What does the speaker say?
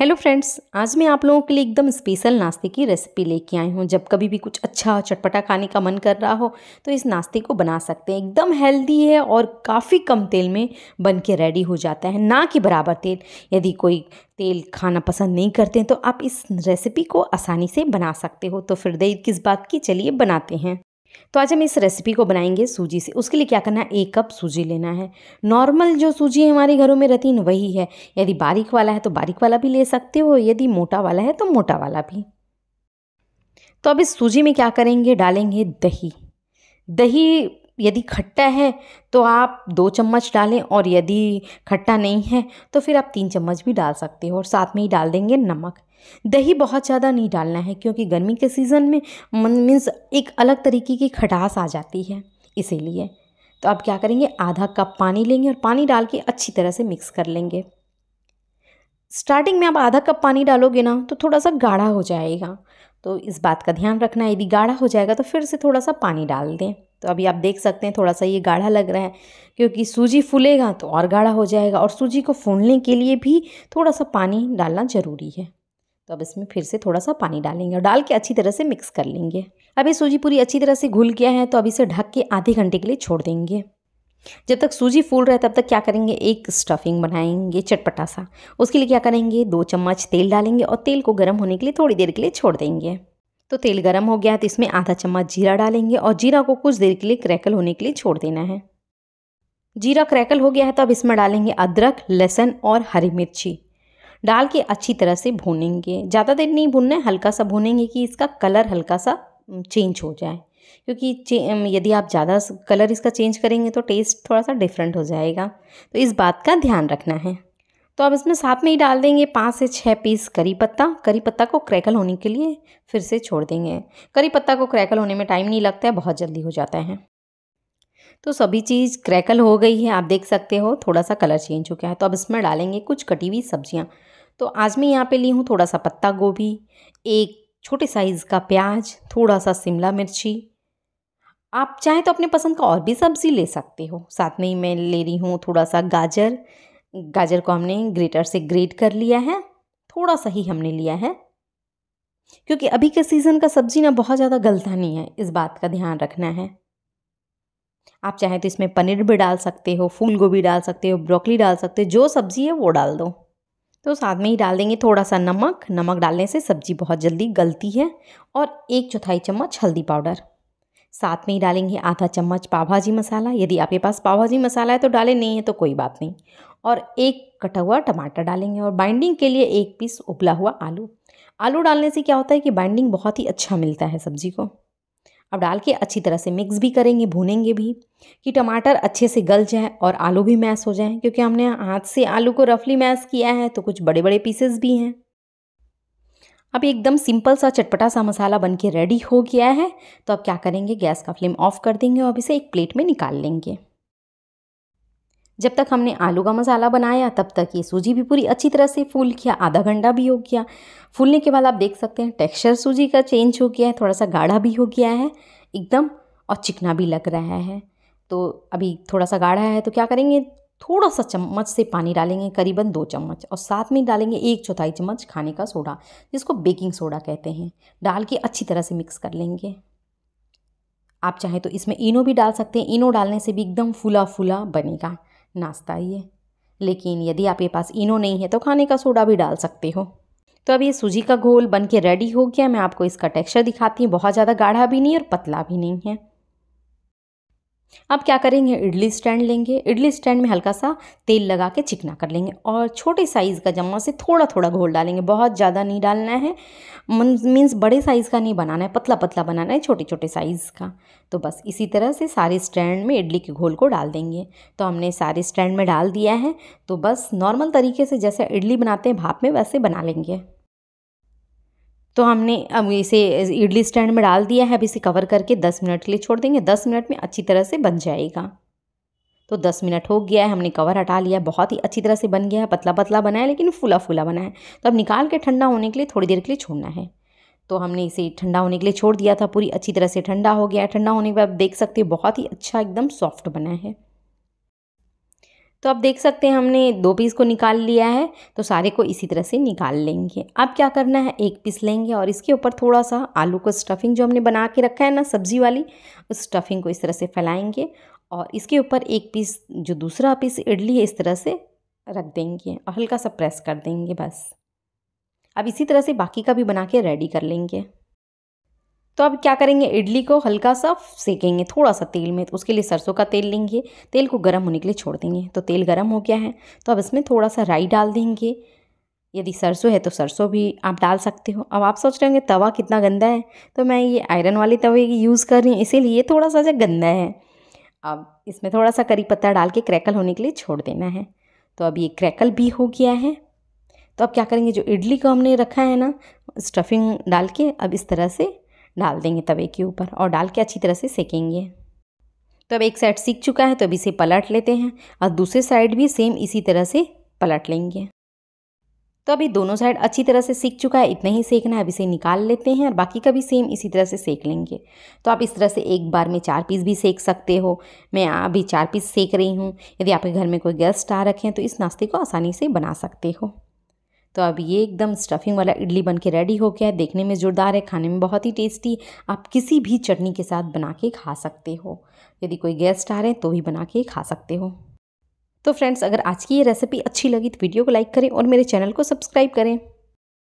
hello friends आज मैं आप लोगों के लिए एकदम स्पेशल नाश्ते की रेसिपी लेके आई हूँ जब कभी भी कुछ अच्छा चटपटा खाने का मन कर रहा हो तो इस नाश्ते को बना सकते हैं एकदम हेल्दी है और काफ़ी कम तेल में बन के रेडी हो जाता है ना कि बराबर तेल यदि कोई तेल खाना पसंद नहीं करते हैं तो आप इस रेसिपी को आसानी से बना सकते हो तो फिर दे किस बात की चलिए बनाते हैं तो आज हम इस रेसिपी को बनाएंगे सूजी से उसके लिए क्या करना है एक कप सूजी लेना है नॉर्मल जो सूजी हमारे घरों में रहती है वही है यदि बारीक वाला है तो बारीक वाला भी ले सकते हो यदि मोटा वाला है तो मोटा वाला भी तो अब इस सूजी में क्या करेंगे डालेंगे दही दही यदि खट्टा है तो आप दो चम्मच डालें और यदि खट्टा नहीं है तो फिर आप तीन चम्मच भी डाल सकते हो और साथ में ही डाल देंगे नमक दही बहुत ज़्यादा नहीं डालना है क्योंकि गर्मी के सीज़न में मीन्स एक अलग तरीके की खटास आ जाती है इसीलिए तो आप क्या करेंगे आधा कप पानी लेंगे और पानी डाल के अच्छी तरह से मिक्स कर लेंगे स्टार्टिंग में आप आधा कप पानी डालोगे ना तो थोड़ा सा गाढ़ा हो जाएगा तो इस बात का ध्यान रखना यदि गाढ़ा हो जाएगा तो फिर से थोड़ा सा पानी डाल दें तो अभी आप देख सकते हैं थोड़ा सा ये गाढ़ा लग रहा है क्योंकि सूजी फूलेगा तो और गाढ़ा हो जाएगा और सूजी को फूलने के लिए भी थोड़ा सा पानी डालना ज़रूरी है तो अब इसमें फिर से थोड़ा सा पानी डालेंगे और डाल के अच्छी तरह से मिक्स कर लेंगे अब ये सूजी पूरी अच्छी तरह से घुल गया है तो अब इसे ढक के आधे घंटे के लिए छोड़ देंगे जब तक सूजी फूल रहा है तब तक क्या करेंगे एक स्टफिंग बनाएंगे चटपटा सा उसके लिए क्या करेंगे दो चम्मच तेल डालेंगे और तेल को गर्म होने के लिए थोड़ी देर के लिए छोड़ देंगे तो तेल गर्म हो गया तो इसमें आधा चम्मच जीरा डालेंगे और जीरा को कुछ देर के लिए क्रैकल होने के लिए छोड़ देना है जीरा क्रैकल हो गया है तो अब इसमें डालेंगे अदरक लहसुन और हरी मिर्ची डाल के अच्छी तरह से भूनेंगे ज़्यादा देर नहीं भूनना है हल्का सा भूनेंगे कि इसका कलर हल्का सा चेंज हो जाए क्योंकि यदि आप ज़्यादा कलर इसका चेंज करेंगे तो टेस्ट थोड़ा सा डिफरेंट हो जाएगा तो इस बात का ध्यान रखना है तो अब इसमें साथ में ही डाल देंगे पाँच से छः पीस करी पत्ता करी पत्ता को क्रैकल होने के लिए फिर से छोड़ देंगे करी पत्ता को क्रैकल होने में टाइम नहीं लगता है बहुत जल्दी हो जाता है तो सभी चीज़ क्रैकल हो गई है आप देख सकते हो थोड़ा सा कलर चेंज हो गया है तो अब इसमें डालेंगे कुछ कटी हुई सब्जियाँ तो आज मैं यहाँ पे ली हूँ थोड़ा सा पत्ता गोभी एक छोटे साइज़ का प्याज थोड़ा सा शिमला मिर्ची आप चाहें तो अपने पसंद का और भी सब्ज़ी ले सकते हो साथ में ही मैं ले रही हूँ थोड़ा सा गाजर गाजर को हमने ग्रेटर से ग्रेट कर लिया है थोड़ा सा ही हमने लिया है क्योंकि अभी के सीज़न का सब्ज़ी ना बहुत ज़्यादा गलता नहीं है इस बात का ध्यान रखना है आप चाहें तो इसमें पनीर भी डाल सकते हो फूल गोभी डाल सकते हो ब्रोकली डाल सकते हो जो सब्ज़ी है वो डाल दो तो साथ में ही डाल देंगे थोड़ा सा नमक नमक डालने से सब्ज़ी बहुत जल्दी गलती है और एक चौथाई चम्मच हल्दी पाउडर साथ में ही डालेंगे आधा चम्मच पाव भाजी मसाला यदि आपके पास पाव भाजी मसाला है तो डालें नहीं है तो कोई बात नहीं और एक कटा हुआ टमाटर डालेंगे और बाइंडिंग के लिए एक पीस उबला हुआ आलू आलू डालने से क्या होता है कि बाइंडिंग बहुत ही अच्छा मिलता है सब्ज़ी को अब डाल के अच्छी तरह से मिक्स भी करेंगे भूनेंगे भी कि टमाटर अच्छे से गल जाए और आलू भी मैश हो जाए क्योंकि हमने हाथ से आलू को रफली मैश किया है तो कुछ बड़े बड़े पीसेस भी हैं अब एकदम सिंपल सा चटपटा सा मसाला बन के रेडी हो गया है तो अब क्या करेंगे गैस का फ्लेम ऑफ कर देंगे और अब इसे एक प्लेट में निकाल लेंगे जब तक हमने आलू का मसाला बनाया तब तक ये सूजी भी पूरी अच्छी तरह से फूल किया आधा घंटा भी हो गया फूलने के बाद आप देख सकते हैं टेक्सचर सूजी का चेंज हो गया है थोड़ा सा गाढ़ा भी हो गया है एकदम और चिकना भी लग रहा है तो अभी थोड़ा सा गाढ़ा है तो क्या करेंगे थोड़ा सा चम्मच से पानी डालेंगे करीबन दो चम्मच और साथ में डालेंगे एक चौथाई चम्मच खाने का सोडा जिसको बेकिंग सोडा कहते हैं डाल के अच्छी तरह से मिक्स कर लेंगे आप चाहें तो इसमें इनो भी डाल सकते हैं इनो डालने से भी एकदम फूला फूला बनेगा नाश्ता ही है लेकिन यदि आपके पास इनो नहीं है तो खाने का सोडा भी डाल सकते हो तो अब ये सूजी का घोल बन के रेडी हो गया मैं आपको इसका टेक्सचर दिखाती हूँ बहुत ज़्यादा गाढ़ा भी नहीं और पतला भी नहीं है अब क्या करेंगे इडली स्टैंड लेंगे इडली स्टैंड में हल्का सा तेल लगा के चिकना कर लेंगे और छोटे साइज़ का जमा से थोड़ा थोड़ा घोल डालेंगे बहुत ज़्यादा नहीं डालना है मीन्स बड़े साइज़ का नहीं बनाना है पतला पतला बनाना है छोटे छोटे साइज़ का तो बस इसी तरह से सारे स्टैंड में इडली के घोल को डाल देंगे तो हमने सारे स्टैंड में डाल दिया है तो बस नॉर्मल तरीके से जैसे इडली बनाते हैं भाप में वैसे बना लेंगे तो हमने अब इसे इडली स्टैंड में डाल दिया है अब इसे कवर करके 10 मिनट के लिए छोड़ देंगे 10 मिनट में अच्छी तरह से बन जाएगा तो 10 मिनट हो गया है हमने कवर हटा लिया बहुत ही अच्छी तरह से बन गया है पतला पतला बना है लेकिन फूला फूला बना है तो अब निकाल के ठंडा होने के लिए थोड़ी देर के लिए छोड़ना है तो हमने इसे ठंडा होने के लिए छोड़ दिया था पूरी अच्छी तरह से ठंडा हो गया ठंडा होने के बाद देख सकते हो बहुत ही अच्छा एकदम सॉफ्ट बना है तो आप देख सकते हैं हमने दो पीस को निकाल लिया है तो सारे को इसी तरह से निकाल लेंगे अब क्या करना है एक पीस लेंगे और इसके ऊपर थोड़ा सा आलू का स्टफिंग जो हमने बना के रखा है ना सब्जी वाली उस स्टफिंग को इस तरह से फैलाएंगे और इसके ऊपर एक पीस जो दूसरा पीस इडली है इस तरह से रख देंगे और हल्का सा प्रेस कर देंगे बस अब इसी तरह से बाकी का भी बना के रेडी कर लेंगे तो अब क्या करेंगे इडली को हल्का सा सेकेंगे थोड़ा सा तेल में तो उसके लिए सरसों का तेल लेंगे तेल को गर्म होने के लिए छोड़ देंगे तो तेल गर्म हो गया है तो अब इसमें थोड़ा सा राई डाल देंगे यदि सरसों है तो सरसों भी आप डाल सकते हो अब आप सोच रहे होंगे तवा कितना गंदा है तो मैं ये आयरन वाले तवे की यूज़ कर रही हूँ इसीलिए थोड़ा सा जो गंदा है अब इसमें थोड़ा सा करी पत्ता डाल के क्रैकल होने के लिए छोड़ देना है तो अब ये क्रैकल भी हो गया है तो अब क्या करेंगे जो इडली को हमने रखा है ना स्टफिंग डाल के अब इस तरह से डाल देंगे तवे के ऊपर और डाल के अच्छी तरह से सेकेंगे तो अब एक साइड सीख चुका है तो अब इसे पलट लेते हैं और दूसरे साइड भी सेम इसी तरह से पलट लेंगे तो अभी दोनों साइड अच्छी तरह से सीख चुका है इतना ही सेकना है अब इसे निकाल लेते हैं और बाकी का भी सेम इसी तरह से सेक लेंगे तो आप इस तरह से एक बार में चार पीस भी सेक सकते हो मैं अभी चार पीस सेक रही हूँ यदि आपके घर में कोई गेस्ट आ रखे हैं तो इस नाश्ते को आसानी से बना सकते हो तो अब ये एकदम स्टफिंग वाला इडली बन के रेडी हो गया है देखने में जोरदार है खाने में बहुत ही टेस्टी आप किसी भी चटनी के साथ बना के खा सकते हो यदि कोई गेस्ट आ रहे हैं तो भी बना के खा सकते हो तो फ्रेंड्स अगर आज की ये रेसिपी अच्छी लगी तो वीडियो को लाइक करें और मेरे चैनल को सब्सक्राइब करें